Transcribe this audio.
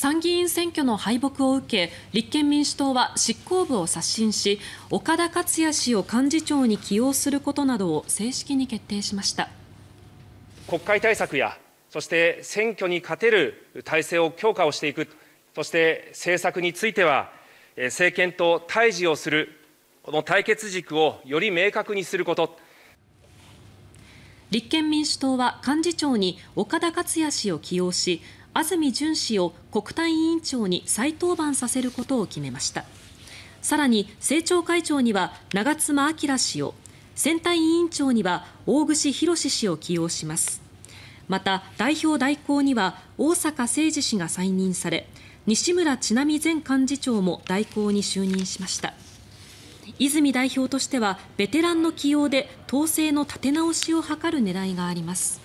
参議院選挙の敗北を受け立憲民主党は執行部を刷新し岡田克也氏を幹事長に起用することなどを正式に決定しました国会対策やそして選挙に勝てる体制を強化をしていくそして政策については政権と対峙をするこの対決軸をより明確にすること立憲民主党は幹事長に岡田克也氏を起用し安住淳氏を国対委員長に再登板させることを決めましたさらに政調会長には長妻昭氏を選対委員長には大串博氏を起用しますまた代表代行には大阪誠二氏が再任され西村智奈美前幹事長も代行に就任しました泉代表としてはベテランの起用で党勢の立て直しを図る狙いがあります